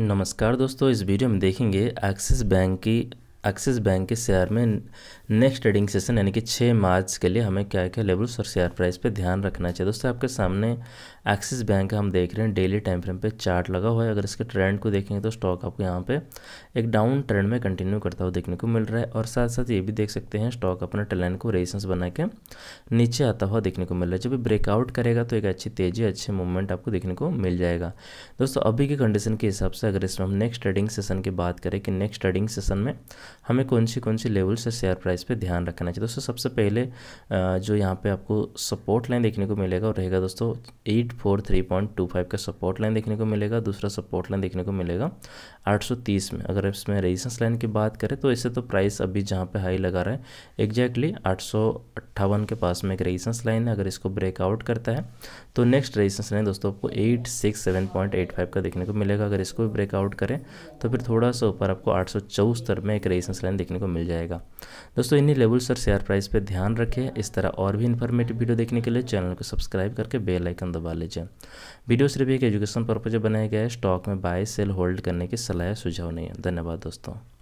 नमस्कार दोस्तों इस वीडियो में देखेंगे एक्सिस बैंक की एक्सिस बैंक के शेयर में नेक्स्ट ट्रेडिंग सेशन यानी कि 6 मार्च के लिए हमें क्या क्या लेवल्स और शेयर प्राइस पे ध्यान रखना चाहिए दोस्तों आपके सामने एक्सिस बैंक हम देख रहे हैं डेली टाइम फ्रेम पे चार्ट लगा हुआ है अगर इसके ट्रेंड को देखेंगे तो स्टॉक आपको यहाँ पे एक डाउन ट्रेंड में कंटिन्यू करता हुआ देखने को मिल रहा है और साथ साथ ये भी देख सकते हैं स्टॉक अपने टैलेंट को रेजिस्टेंस बना के नीचे आता हुआ देखने को मिल रहा है जब ब्रेकआउट करेगा तो एक अच्छी तेज़ी अच्छे मूवमेंट आपको देखने को मिल जाएगा दोस्तों अभी की कंडीशन के हिसाब से अगर इसमें हम नेक्स्ट ट्रेडिंग सेशन की बात करें कि नेक्स्ट ट्रेडिंग सेशन में हमें कौन सी कौन सी लेवल से शेयर प्राइस पे ध्यान रखना चाहिए दोस्तों सबसे पहले जो यहाँ पे आपको सपोर्ट लाइन देखने को मिलेगा और रहेगा दोस्तों eight four three point two five का सपोर्ट लाइन देखने को मिलेगा दूसरा सपोर्ट लाइन देखने को मिलेगा आठ सौ तीस में अगर इसमें रेजिस्टेंस लाइन की बात करें तो इससे तो प्राइस अभी जहाँ पर हाई लगा रहा है एग्जैक्टली आठ सौ अट्ठावन के पास में एक रेजिस्टेंस लाइन है अगर इसको ब्रेकआउट करता है तो नेक्स्ट रेजिस्टेंस लाइन दोस्तों आपको eight six seven point eight five का देखने को मिलेगा अगर इसको भी ब्रेकआउट करें तो फिर थोड़ा सा ऊपर आपको आठ सौ चौहत्तर में एक रेजिस्टेंस लाइन देखने को मिल जाएगा दोस्तों इन्हीं लेवल सर शेयर प्राइस पर ध्यान रखें इस तरह और भी इन्फॉर्मेटिव वीडियो देखने के लिए चैनल को सब्सक्राइब करके बेल आइकन दबा लीजिए वीडियो सिर्फ एक एजुकेशन पर्पज बनाया गया है स्टॉक में बाय सेल होल्ड करने की सलाह सुझाव नहीं है धन्यवाद दोस्तों